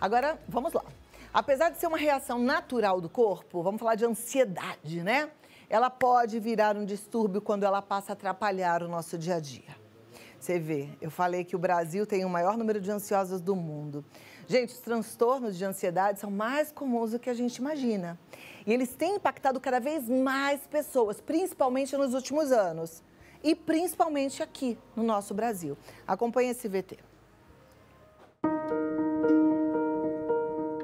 Agora, vamos lá. Apesar de ser uma reação natural do corpo, vamos falar de ansiedade, né? Ela pode virar um distúrbio quando ela passa a atrapalhar o nosso dia a dia. Você vê, eu falei que o Brasil tem o maior número de ansiosos do mundo. Gente, os transtornos de ansiedade são mais comuns do que a gente imagina. E eles têm impactado cada vez mais pessoas, principalmente nos últimos anos. E principalmente aqui, no nosso Brasil. Acompanhe esse VT.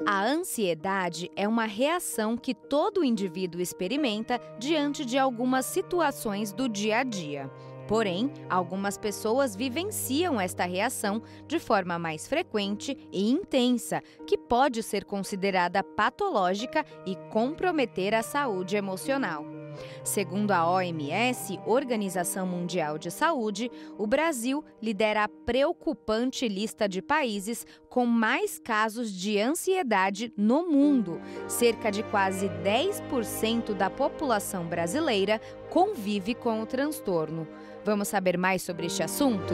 A ansiedade é uma reação que todo indivíduo experimenta diante de algumas situações do dia a dia. Porém, algumas pessoas vivenciam esta reação de forma mais frequente e intensa, que pode ser considerada patológica e comprometer a saúde emocional. Segundo a OMS, Organização Mundial de Saúde, o Brasil lidera a preocupante lista de países com mais casos de ansiedade no mundo. Cerca de quase 10% da população brasileira convive com o transtorno. Vamos saber mais sobre este assunto?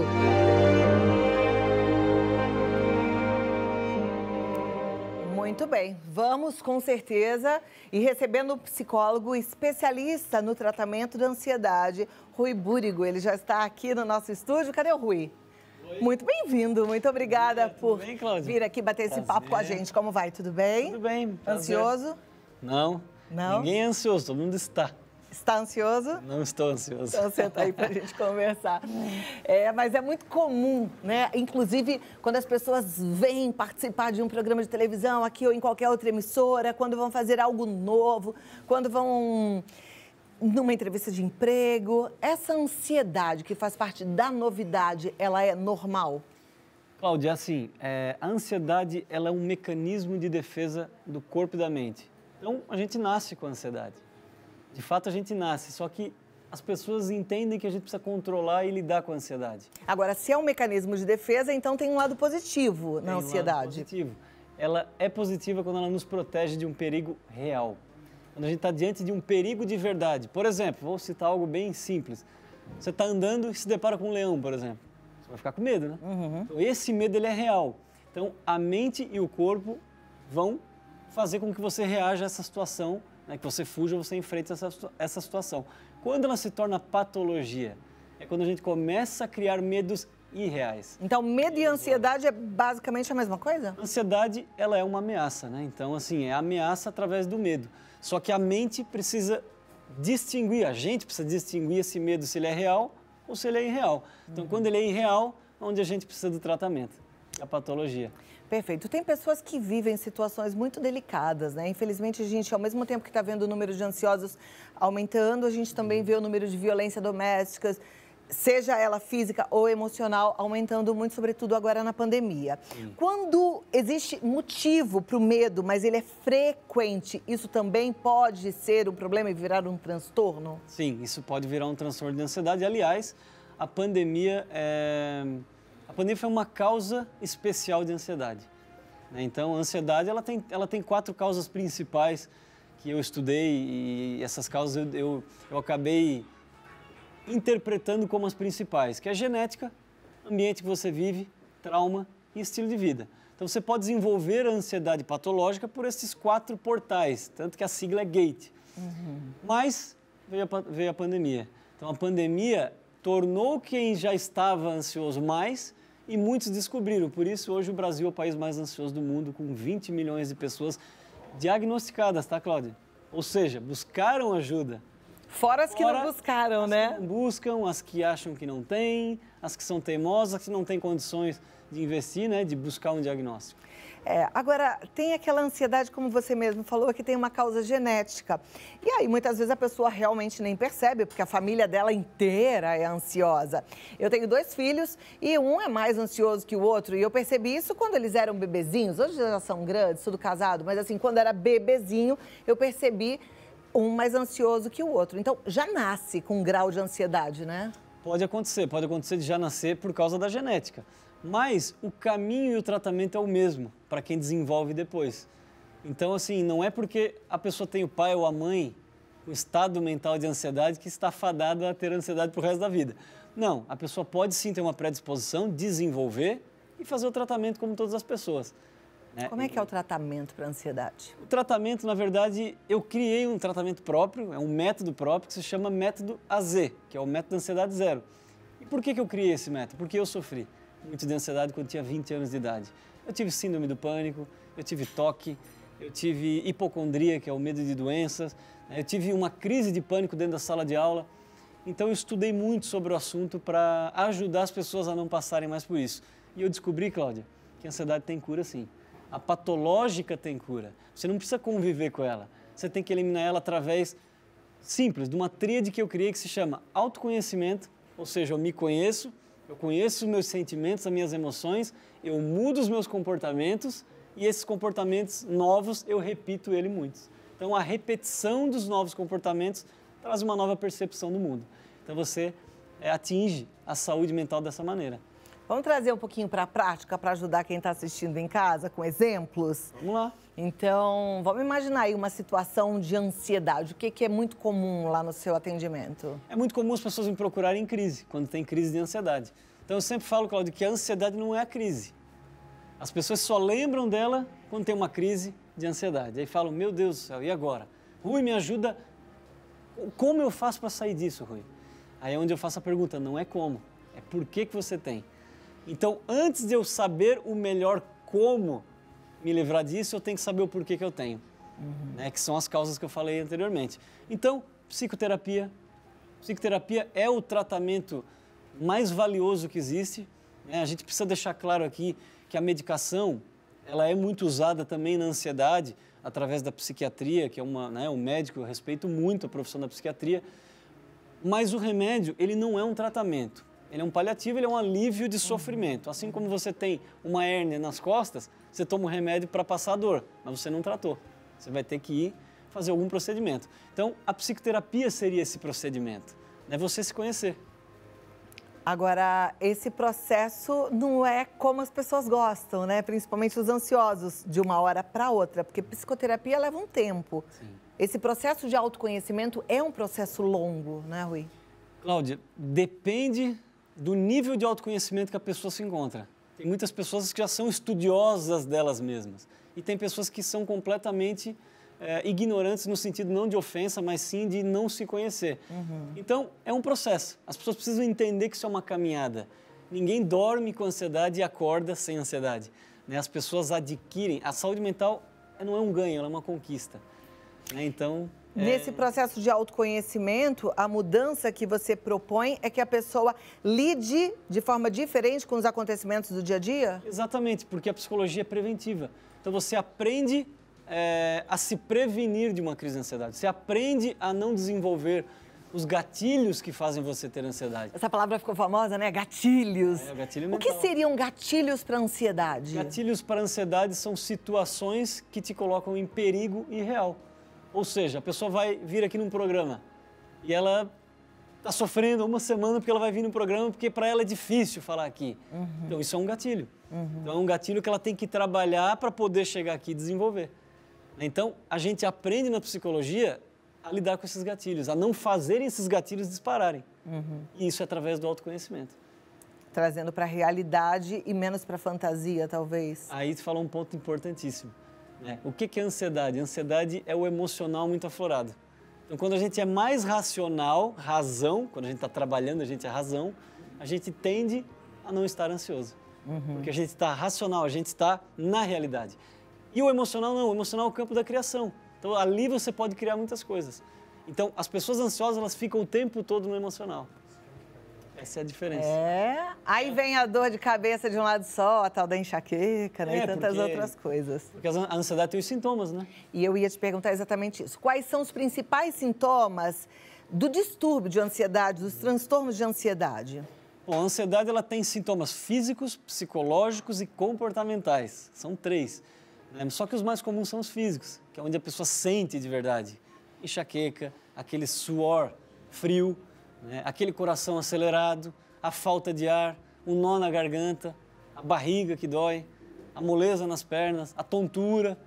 Muito bem, vamos com certeza e recebendo o psicólogo especialista no tratamento da ansiedade, Rui Búrigo. Ele já está aqui no nosso estúdio. Cadê o Rui? Oi. Muito bem-vindo, muito obrigada por bem, vir aqui bater Prazer. esse papo com a gente. Como vai? Tudo bem? Tudo bem. Prazer. Ansioso? Não. Não. Ninguém é ansioso, todo mundo está. Está ansioso? Não estou ansioso. Então senta aí para a gente conversar. É, mas é muito comum, né? Inclusive, quando as pessoas vêm participar de um programa de televisão aqui ou em qualquer outra emissora, quando vão fazer algo novo, quando vão numa entrevista de emprego, essa ansiedade que faz parte da novidade, ela é normal? Cláudia, assim, é, a ansiedade ela é um mecanismo de defesa do corpo e da mente. Então, a gente nasce com ansiedade. De fato, a gente nasce, só que as pessoas entendem que a gente precisa controlar e lidar com a ansiedade. Agora, se é um mecanismo de defesa, então tem um lado positivo tem na ansiedade. Um lado positivo. Ela é positiva quando ela nos protege de um perigo real. Quando a gente está diante de um perigo de verdade. Por exemplo, vou citar algo bem simples. Você está andando e se depara com um leão, por exemplo. Você vai ficar com medo, né? Uhum. Então, esse medo ele é real. Então, a mente e o corpo vão fazer com que você reaja a essa situação né, que você fuja, você enfrenta essa, essa situação. Quando ela se torna patologia, é quando a gente começa a criar medos irreais. Então, medo e ansiedade é basicamente a mesma coisa? Ansiedade, ela é uma ameaça, né? Então, assim, é ameaça através do medo. Só que a mente precisa distinguir, a gente precisa distinguir esse medo se ele é real ou se ele é irreal. Então, uhum. quando ele é irreal, é onde a gente precisa do tratamento, a patologia. Perfeito. Tem pessoas que vivem situações muito delicadas, né? Infelizmente, a gente, ao mesmo tempo que está vendo o número de ansiosos aumentando, a gente também uhum. vê o número de violência doméstica, seja ela física ou emocional, aumentando muito, sobretudo agora na pandemia. Sim. Quando existe motivo para o medo, mas ele é frequente, isso também pode ser um problema e virar um transtorno? Sim, isso pode virar um transtorno de ansiedade. Aliás, a pandemia é a pandemia foi uma causa especial de ansiedade. Né? Então, a ansiedade ela tem, ela tem quatro causas principais que eu estudei e essas causas eu, eu, eu acabei interpretando como as principais, que é genética, ambiente que você vive, trauma e estilo de vida. Então você pode desenvolver a ansiedade patológica por esses quatro portais, tanto que a sigla é GATE. Uhum. Mas veio a, veio a pandemia. Então a pandemia tornou quem já estava ansioso mais e muitos descobriram. Por isso, hoje o Brasil é o país mais ansioso do mundo, com 20 milhões de pessoas diagnosticadas, tá, Cláudia? Ou seja, buscaram ajuda. Fora as que Fora não buscaram, as né? Que não buscam, as que acham que não têm, as que são teimosas, as que não têm condições de investir, né, de buscar um diagnóstico. É, agora, tem aquela ansiedade, como você mesmo falou, que tem uma causa genética. E aí, muitas vezes a pessoa realmente nem percebe, porque a família dela inteira é ansiosa. Eu tenho dois filhos e um é mais ansioso que o outro. E eu percebi isso quando eles eram bebezinhos. Hoje já são grandes, tudo casado, mas assim, quando era bebezinho, eu percebi um mais ansioso que o outro. Então, já nasce com um grau de ansiedade, né? Pode acontecer, pode acontecer de já nascer por causa da genética. Mas o caminho e o tratamento é o mesmo para quem desenvolve depois. Então, assim, não é porque a pessoa tem o pai ou a mãe com estado mental de ansiedade que está fadada a ter ansiedade para o resto da vida. Não, a pessoa pode sim ter uma predisposição, desenvolver e fazer o tratamento como todas as pessoas. Né? Como é que é o tratamento para a ansiedade? O tratamento, na verdade, eu criei um tratamento próprio, é um método próprio que se chama método AZ, que é o método da ansiedade zero. E por que, que eu criei esse método? Porque eu sofri muito de ansiedade quando tinha 20 anos de idade. Eu tive síndrome do pânico, eu tive toque, eu tive hipocondria, que é o medo de doenças, né? eu tive uma crise de pânico dentro da sala de aula. Então eu estudei muito sobre o assunto para ajudar as pessoas a não passarem mais por isso. E eu descobri, Cláudia, que a ansiedade tem cura sim. A patológica tem cura. Você não precisa conviver com ela. Você tem que eliminar ela através simples de uma tríade que eu criei que se chama autoconhecimento, ou seja, eu me conheço, eu conheço os meus sentimentos, as minhas emoções, eu mudo os meus comportamentos e esses comportamentos novos eu repito ele muitos. Então a repetição dos novos comportamentos traz uma nova percepção do mundo. Então você é, atinge a saúde mental dessa maneira. Vamos trazer um pouquinho para a prática para ajudar quem está assistindo em casa com exemplos? Vamos lá. Então, vamos imaginar aí uma situação de ansiedade. O que, que é muito comum lá no seu atendimento? É muito comum as pessoas me procurarem em crise, quando tem crise de ansiedade. Então, eu sempre falo, Claudio, que a ansiedade não é a crise. As pessoas só lembram dela quando tem uma crise de ansiedade. Aí falam, meu Deus do céu, e agora? Rui, me ajuda. Como eu faço para sair disso, Rui? Aí é onde eu faço a pergunta, não é como, é por que, que você tem. Então, antes de eu saber o melhor como me livrar disso, eu tenho que saber o porquê que eu tenho, uhum. né? que são as causas que eu falei anteriormente. Então, psicoterapia. Psicoterapia é o tratamento mais valioso que existe. Né? A gente precisa deixar claro aqui que a medicação ela é muito usada também na ansiedade, através da psiquiatria, que é uma, né, um médico, eu respeito muito a profissão da psiquiatria, mas o remédio, ele não é um tratamento. Ele é um paliativo, ele é um alívio de sofrimento. Assim como você tem uma hérnia nas costas, você toma um remédio para passar a dor, mas você não tratou. Você vai ter que ir fazer algum procedimento. Então, a psicoterapia seria esse procedimento, é né? você se conhecer. Agora, esse processo não é como as pessoas gostam, né? Principalmente os ansiosos, de uma hora para outra, porque psicoterapia leva um tempo. Sim. Esse processo de autoconhecimento é um processo longo, né, Rui? Cláudia, depende do nível de autoconhecimento que a pessoa se encontra. Tem muitas pessoas que já são estudiosas delas mesmas. E tem pessoas que são completamente é, ignorantes no sentido não de ofensa, mas sim de não se conhecer. Uhum. Então, é um processo. As pessoas precisam entender que isso é uma caminhada. Ninguém dorme com ansiedade e acorda sem ansiedade. Né? As pessoas adquirem. A saúde mental não é um ganho, ela é uma conquista. Né? Então. Nesse é. processo de autoconhecimento, a mudança que você propõe é que a pessoa lide de forma diferente com os acontecimentos do dia a dia? Exatamente, porque a psicologia é preventiva. Então você aprende é, a se prevenir de uma crise de ansiedade, você aprende a não desenvolver os gatilhos que fazem você ter ansiedade. Essa palavra ficou famosa, né? Gatilhos. É, gatilho o que seriam gatilhos para ansiedade? Gatilhos para ansiedade são situações que te colocam em perigo irreal. Ou seja, a pessoa vai vir aqui num programa e ela está sofrendo uma semana porque ela vai vir no programa porque para ela é difícil falar aqui. Uhum. Então isso é um gatilho. Uhum. Então é um gatilho que ela tem que trabalhar para poder chegar aqui e desenvolver. Então a gente aprende na psicologia a lidar com esses gatilhos, a não fazerem esses gatilhos dispararem. Uhum. E isso é através do autoconhecimento. Trazendo para a realidade e menos para a fantasia, talvez. Aí tu falou um ponto importantíssimo. É. O que, que é ansiedade? Ansiedade é o emocional muito aflorado. Então, quando a gente é mais racional, razão, quando a gente está trabalhando, a gente é razão, a gente tende a não estar ansioso. Uhum. Porque a gente está racional, a gente está na realidade. E o emocional não, o emocional é o campo da criação. Então, ali você pode criar muitas coisas. Então, as pessoas ansiosas, elas ficam o tempo todo no emocional. Essa é a diferença. É. Aí vem a dor de cabeça de um lado só, a tal da enxaqueca, né? É, e tantas porque, outras coisas. Porque a ansiedade tem os sintomas, né? E eu ia te perguntar exatamente isso. Quais são os principais sintomas do distúrbio de ansiedade, dos transtornos de ansiedade? Bom, a ansiedade ela tem sintomas físicos, psicológicos e comportamentais. São três. Né? Só que os mais comuns são os físicos, que é onde a pessoa sente de verdade. Enxaqueca, aquele suor frio, né? aquele coração acelerado, a falta de ar, o nó na garganta, a barriga que dói, a moleza nas pernas, a tontura,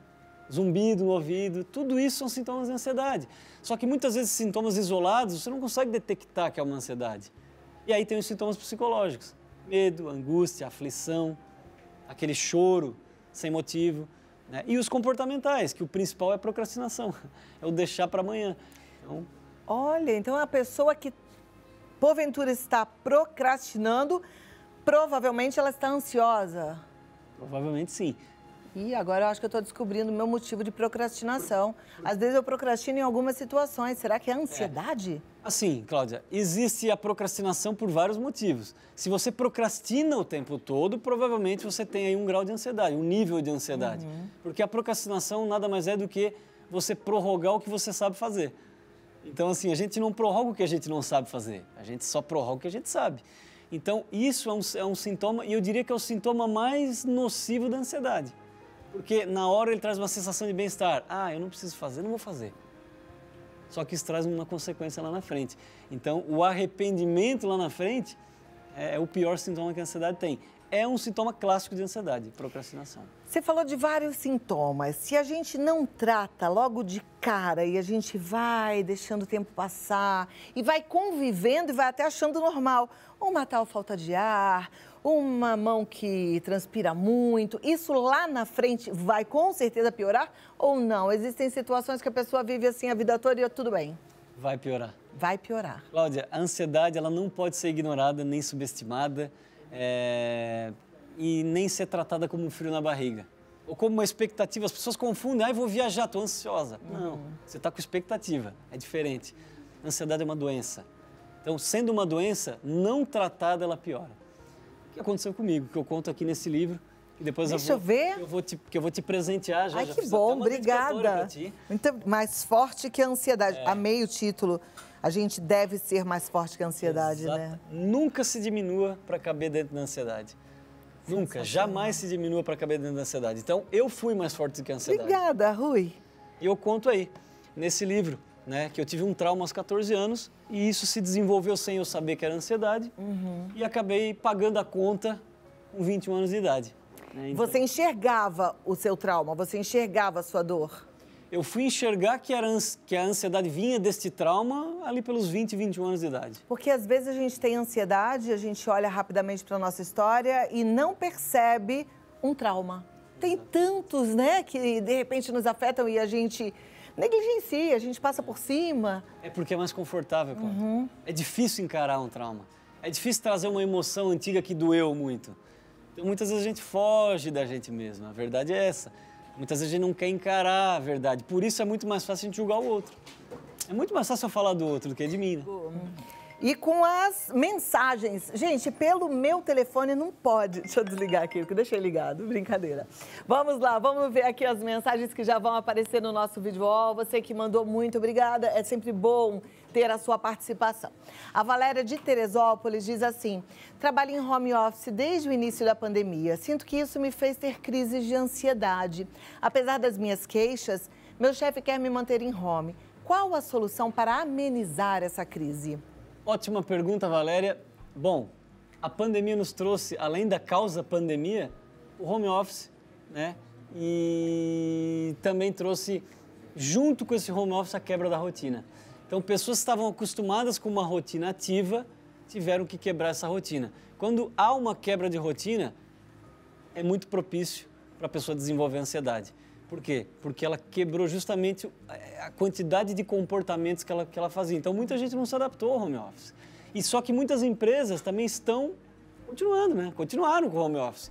zumbido no ouvido, tudo isso são sintomas de ansiedade. Só que muitas vezes sintomas isolados você não consegue detectar que é uma ansiedade. E aí tem os sintomas psicológicos: medo, angústia, aflição, aquele choro sem motivo. Né? E os comportamentais, que o principal é a procrastinação, é o deixar para amanhã. Então... Olha, então a pessoa que porventura está procrastinando, provavelmente ela está ansiosa. Provavelmente sim. E agora eu acho que eu estou descobrindo o meu motivo de procrastinação. Às vezes eu procrastino em algumas situações. Será que é ansiedade? É. Assim, Cláudia, existe a procrastinação por vários motivos. Se você procrastina o tempo todo, provavelmente você tem aí um grau de ansiedade, um nível de ansiedade. Uhum. Porque a procrastinação nada mais é do que você prorrogar o que você sabe fazer. Então, assim, a gente não prorroga o que a gente não sabe fazer, a gente só prorroga o que a gente sabe. Então, isso é um, é um sintoma, e eu diria que é o sintoma mais nocivo da ansiedade. Porque na hora ele traz uma sensação de bem-estar. Ah, eu não preciso fazer, não vou fazer. Só que isso traz uma consequência lá na frente. Então, o arrependimento lá na frente é, é o pior sintoma que a ansiedade tem é um sintoma clássico de ansiedade, procrastinação. Você falou de vários sintomas. Se a gente não trata logo de cara e a gente vai deixando o tempo passar e vai convivendo e vai até achando normal uma tal falta de ar, uma mão que transpira muito, isso lá na frente vai com certeza piorar ou não? Existem situações que a pessoa vive assim a vida toda e é tudo bem. Vai piorar. Vai piorar. Cláudia, a ansiedade ela não pode ser ignorada nem subestimada é, e nem ser tratada como um frio na barriga. Ou como uma expectativa. As pessoas confundem, ah, eu vou viajar, estou ansiosa. Uhum. Não, você está com expectativa, é diferente. ansiedade é uma doença. Então, sendo uma doença, não tratada, ela piora. O que aconteceu comigo, que eu conto aqui nesse livro, e depois Deixa eu, vou, eu ver. Eu vou te, que eu vou te presentear já. Ai, já que bom, obrigada. Muito mais forte que a ansiedade. É. Amei o título a gente deve ser mais forte que a ansiedade, Exato. né? Nunca se diminua para caber dentro da ansiedade. Nunca, jamais se diminua para caber dentro da ansiedade. Então, eu fui mais forte do que a ansiedade. Obrigada, Rui. E eu conto aí, nesse livro, né, que eu tive um trauma aos 14 anos e isso se desenvolveu sem eu saber que era ansiedade uhum. e acabei pagando a conta com 21 anos de idade. Né? Então... Você enxergava o seu trauma, você enxergava a sua dor? eu fui enxergar que, era, que a ansiedade vinha deste trauma ali pelos 20, 21 anos de idade. Porque às vezes a gente tem ansiedade, a gente olha rapidamente para a nossa história e não percebe um trauma. Tem tantos, né, que de repente nos afetam e a gente negligencia, a gente passa por cima. É porque é mais confortável, claro. Uhum. É difícil encarar um trauma. É difícil trazer uma emoção antiga que doeu muito. Então, muitas vezes a gente foge da gente mesmo. A verdade é essa. Muitas vezes a gente não quer encarar a verdade. Por isso é muito mais fácil a gente julgar o outro. É muito mais fácil eu falar do outro do que de mim, né? e com as mensagens. Gente, pelo meu telefone não pode. Deixa eu desligar aqui, porque deixei ligado. Brincadeira. Vamos lá, vamos ver aqui as mensagens que já vão aparecer no nosso vídeo. Oh, você que mandou, muito obrigada. É sempre bom ter a sua participação. A Valéria de Teresópolis diz assim: trabalho em home office desde o início da pandemia. Sinto que isso me fez ter crises de ansiedade. Apesar das minhas queixas, meu chefe quer me manter em home. Qual a solução para amenizar essa crise? Ótima pergunta, Valéria. Bom, a pandemia nos trouxe, além da causa pandemia, o home office, né? E também trouxe, junto com esse home office, a quebra da rotina. Então, pessoas que estavam acostumadas com uma rotina ativa tiveram que quebrar essa rotina. Quando há uma quebra de rotina, é muito propício para a pessoa desenvolver ansiedade. Por quê? Porque ela quebrou justamente eh, a quantidade de comportamentos que ela, que ela fazia. Então, muita gente não se adaptou ao home office. E só que muitas empresas também estão continuando, né? Continuaram com o home office.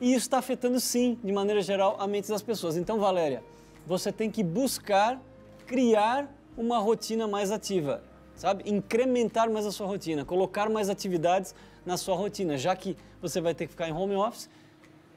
E isso está afetando, sim, de maneira geral, a mente das pessoas. Então, Valéria, você tem que buscar criar uma rotina mais ativa, sabe? Incrementar mais a sua rotina, colocar mais atividades na sua rotina, já que você vai ter que ficar em home office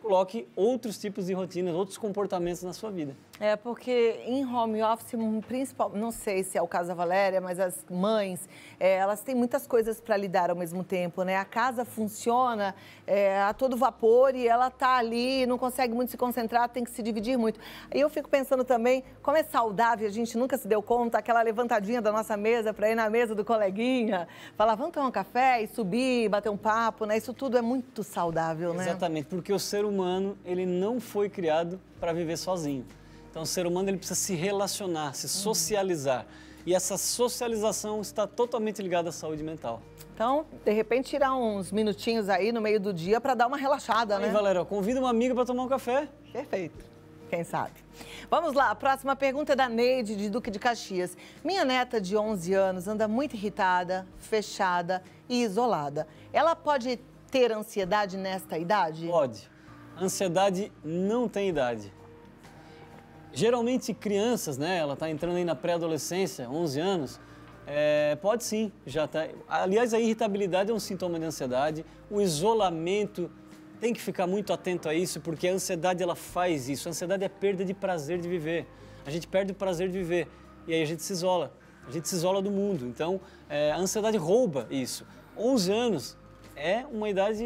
coloque outros tipos de rotinas, outros comportamentos na sua vida. É, porque em home office, principal, não sei se é o caso da Valéria, mas as mães, é, elas têm muitas coisas para lidar ao mesmo tempo, né? A casa funciona é, a todo vapor e ela tá ali, não consegue muito se concentrar, tem que se dividir muito. E eu fico pensando também, como é saudável, a gente nunca se deu conta, aquela levantadinha da nossa mesa para ir na mesa do coleguinha, falar, vamos tomar um café e subir, bater um papo, né? Isso tudo é muito saudável, né? Exatamente, porque o ser humano, ele não foi criado para viver sozinho. Então, o ser humano ele precisa se relacionar, se socializar. E essa socialização está totalmente ligada à saúde mental. Então, de repente, tirar uns minutinhos aí no meio do dia para dar uma relaxada, aí, né? Valéria, convida uma amiga para tomar um café. Perfeito. Quem sabe? Vamos lá, a próxima pergunta é da Neide, de Duque de Caxias. Minha neta de 11 anos anda muito irritada, fechada e isolada. Ela pode ter ansiedade nesta idade? Pode. Ansiedade não tem idade. Geralmente crianças, né? Ela está entrando aí na pré-adolescência, 11 anos. É, pode sim, já tá. Aliás, a irritabilidade é um sintoma de ansiedade. O isolamento tem que ficar muito atento a isso, porque a ansiedade ela faz isso. A ansiedade é perda de prazer de viver. A gente perde o prazer de viver e aí a gente se isola. A gente se isola do mundo. Então, é, a ansiedade rouba isso. 11 anos é uma idade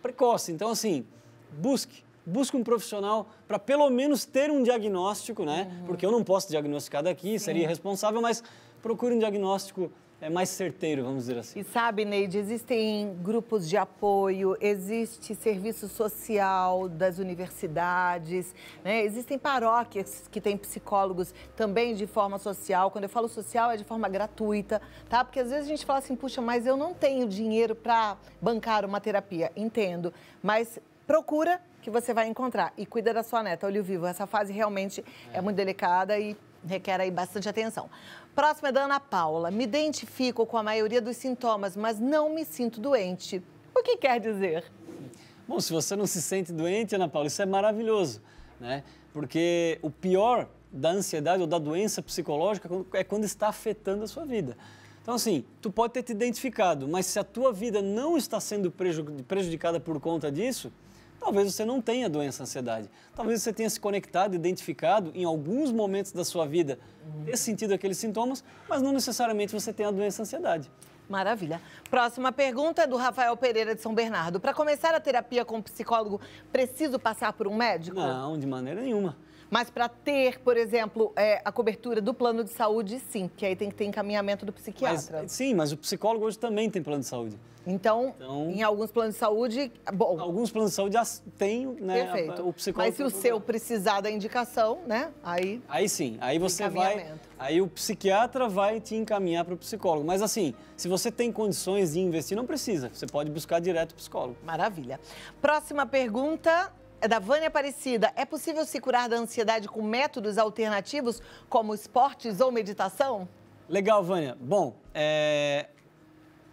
precoce. Então, assim, busque busque um profissional para pelo menos ter um diagnóstico, né? Uhum. Porque eu não posso diagnosticar daqui, Sim. seria irresponsável, mas procure um diagnóstico é mais certeiro, vamos dizer assim. E sabe, Neide, existem grupos de apoio, existe serviço social das universidades, né? existem paróquias que têm psicólogos também de forma social. Quando eu falo social, é de forma gratuita, tá? Porque às vezes a gente fala assim, puxa, mas eu não tenho dinheiro para bancar uma terapia. Entendo, mas procura que você vai encontrar. E cuida da sua neta, olho vivo. Essa fase realmente é, é muito delicada e requer aí bastante atenção. Próxima é da Ana Paula. Me identifico com a maioria dos sintomas, mas não me sinto doente. O que quer dizer? Bom, se você não se sente doente, Ana Paula, isso é maravilhoso, né? Porque o pior da ansiedade ou da doença psicológica é quando está afetando a sua vida. Então, assim, tu pode ter te identificado, mas se a tua vida não está sendo prejudicada por conta disso, Talvez você não tenha doença ansiedade. Talvez você tenha se conectado, identificado em alguns momentos da sua vida, uhum. ter sentido aqueles sintomas, mas não necessariamente você tenha a doença ansiedade. Maravilha. Próxima pergunta é do Rafael Pereira de São Bernardo. Para começar a terapia com um psicólogo, preciso passar por um médico? Não, de maneira nenhuma. Mas para ter, por exemplo, é, a cobertura do plano de saúde, sim, que aí tem que ter encaminhamento do psiquiatra. Mas, sim, mas o psicólogo hoje também tem plano de saúde. Então, então em alguns planos de saúde, bom. Alguns planos de saúde tem, né? Perfeito. A, o psicólogo. Mas se o seu precisar da indicação, né? Aí. Aí sim, aí você vai. Aí o psiquiatra vai te encaminhar para o psicólogo. Mas assim, se você tem condições de investir, não precisa. Você pode buscar direto o psicólogo. Maravilha. Próxima pergunta é da Vânia Aparecida, é possível se curar da ansiedade com métodos alternativos como esportes ou meditação? Legal, Vânia. Bom, é...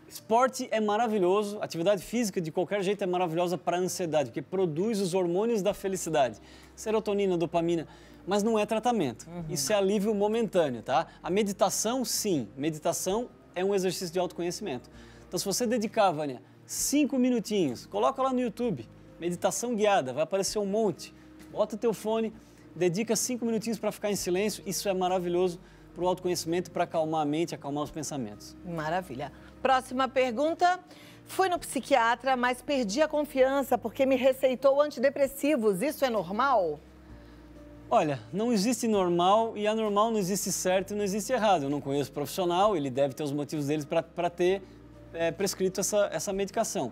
esporte é maravilhoso, atividade física de qualquer jeito é maravilhosa para a ansiedade, porque produz os hormônios da felicidade, serotonina, dopamina, mas não é tratamento. Uhum. Isso é alívio momentâneo, tá? A meditação, sim, meditação é um exercício de autoconhecimento. Então, se você dedicar, Vânia, cinco minutinhos, coloca lá no YouTube, meditação guiada, vai aparecer um monte. Bota o teu fone, dedica cinco minutinhos para ficar em silêncio, isso é maravilhoso para o autoconhecimento, para acalmar a mente, acalmar os pensamentos. Maravilha. Próxima pergunta. Fui no psiquiatra, mas perdi a confiança porque me receitou antidepressivos. Isso é normal? Olha, não existe normal e anormal não existe certo e não existe errado. Eu não conheço o profissional, ele deve ter os motivos deles para ter é, prescrito essa, essa medicação.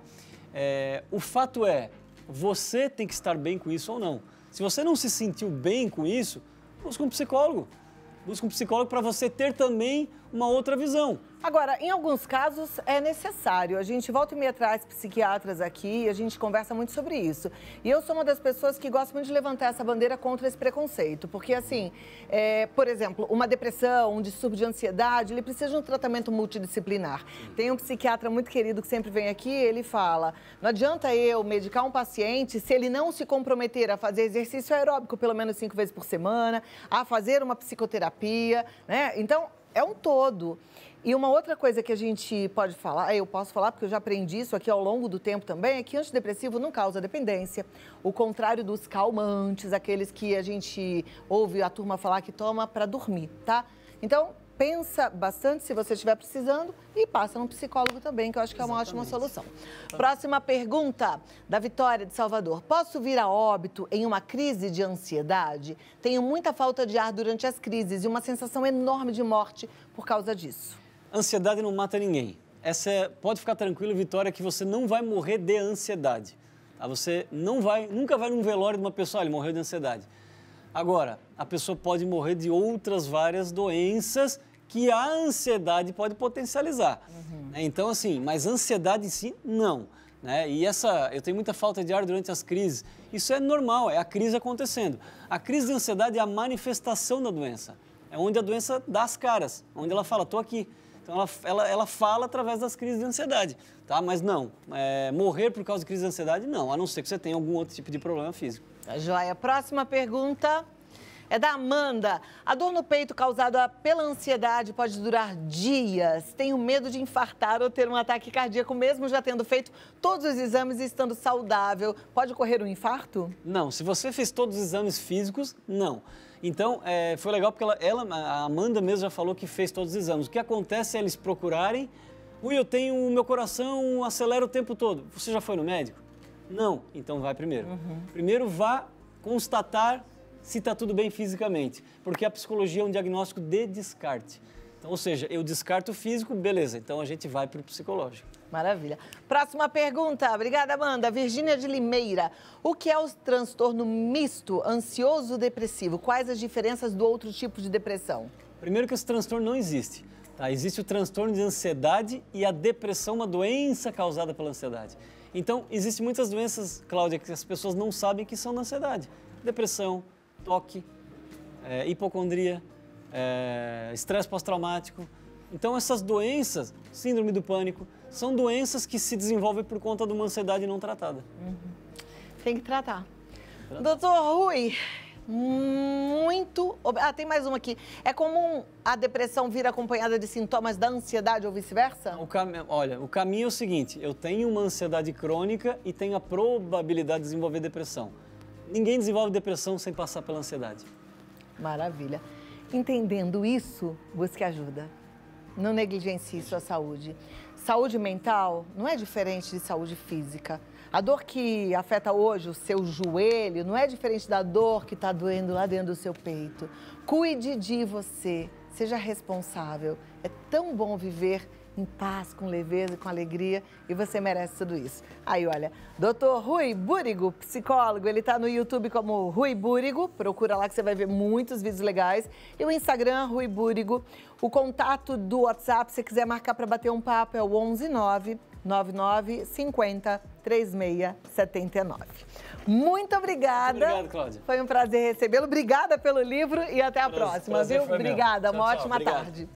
É, o fato é, você tem que estar bem com isso ou não. Se você não se sentiu bem com isso, busca um psicólogo. Busca um psicólogo para você ter também uma outra visão. Agora, em alguns casos é necessário. A gente volta e me atrás psiquiatras aqui e a gente conversa muito sobre isso. E eu sou uma das pessoas que gosta muito de levantar essa bandeira contra esse preconceito. Porque, assim, é, por exemplo, uma depressão, um distúrbio de ansiedade, ele precisa de um tratamento multidisciplinar. Tem um psiquiatra muito querido que sempre vem aqui ele fala: não adianta eu medicar um paciente se ele não se comprometer a fazer exercício aeróbico pelo menos cinco vezes por semana, a fazer uma psicoterapia, né? Então, é um todo. E uma outra coisa que a gente pode falar, eu posso falar porque eu já aprendi isso aqui ao longo do tempo também, é que antidepressivo não causa dependência. O contrário dos calmantes, aqueles que a gente ouve a turma falar que toma para dormir, tá? Então, pensa bastante se você estiver precisando e passa num psicólogo também, que eu acho que é uma ótima solução. Próxima pergunta da Vitória de Salvador. Posso vir a óbito em uma crise de ansiedade? Tenho muita falta de ar durante as crises e uma sensação enorme de morte por causa disso. Ansiedade não mata ninguém. Essa é, pode ficar tranquilo, Vitória, que você não vai morrer de ansiedade. Tá? Você não vai, nunca vai num velório de uma pessoa, ele morreu de ansiedade. Agora, a pessoa pode morrer de outras várias doenças que a ansiedade pode potencializar. Uhum. Né? Então, assim, mas ansiedade em si, não. Né? E essa, eu tenho muita falta de ar durante as crises. Isso é normal, é a crise acontecendo. A crise de ansiedade é a manifestação da doença. É onde a doença dá as caras, onde ela fala, estou aqui. Então, ela, ela, ela fala através das crises de ansiedade, tá? Mas não, é, morrer por causa de crise de ansiedade, não, a não ser que você tenha algum outro tipo de problema físico. Tá joia. Próxima pergunta é da Amanda. A dor no peito causada pela ansiedade pode durar dias. Tenho medo de infartar ou ter um ataque cardíaco, mesmo já tendo feito todos os exames e estando saudável. Pode ocorrer um infarto? Não. Se você fez todos os exames físicos, não. Então, é, foi legal porque ela, ela, a Amanda mesmo já falou que fez todos os exames. O que acontece é eles procurarem. Ui, eu tenho o meu coração acelera o tempo todo. Você já foi no médico? Não, então vai primeiro. Uhum. Primeiro vá constatar se está tudo bem fisicamente, porque a psicologia é um diagnóstico de descarte. Então, ou seja, eu descarto o físico, beleza, então a gente vai para o psicológico. Maravilha. Próxima pergunta. Obrigada, Amanda. Virgínia de Limeira. O que é o transtorno misto ansioso-depressivo? Quais as diferenças do outro tipo de depressão? Primeiro que esse transtorno não existe. Tá? Existe o transtorno de ansiedade e a depressão, uma doença causada pela ansiedade. Então, existem muitas doenças, Cláudia, que as pessoas não sabem que são na ansiedade. Depressão, toque, é, hipocondria, é, estresse pós-traumático. Então, essas doenças, síndrome do pânico, são doenças que se desenvolvem por conta de uma ansiedade não tratada. Uhum. Tem que tratar. Doutor Rui, muito. Ah, tem mais uma aqui. É comum a depressão vir acompanhada de sintomas da ansiedade ou vice-versa? cam... Olha, o caminho é o seguinte: eu tenho uma ansiedade crônica e tenho a probabilidade de desenvolver depressão. Ninguém desenvolve depressão sem passar pela ansiedade. Maravilha. Entendendo isso, busque ajuda. Não negligencie sua saúde. Saúde mental não é diferente de saúde física. A dor que afeta hoje o seu joelho não é diferente da dor que está doendo lá dentro do seu peito. Cuide de você, seja responsável. É tão bom viver em paz, com leveza, e com alegria, e você merece tudo isso. Aí, olha, doutor Rui Búrigo, psicólogo, ele está no YouTube como Rui Búrigo, procura lá que você vai ver muitos vídeos legais, e o Instagram, Rui Búrigo. O contato do WhatsApp, se você quiser marcar para bater um papo, é o 119 9950 3679. Muito obrigada. Obrigado, Cláudia. Foi um prazer recebê-lo. Obrigada pelo livro e até a prazer, próxima, prazer, viu? Obrigada. Tchau, uma tchau, ótima obrigado. tarde.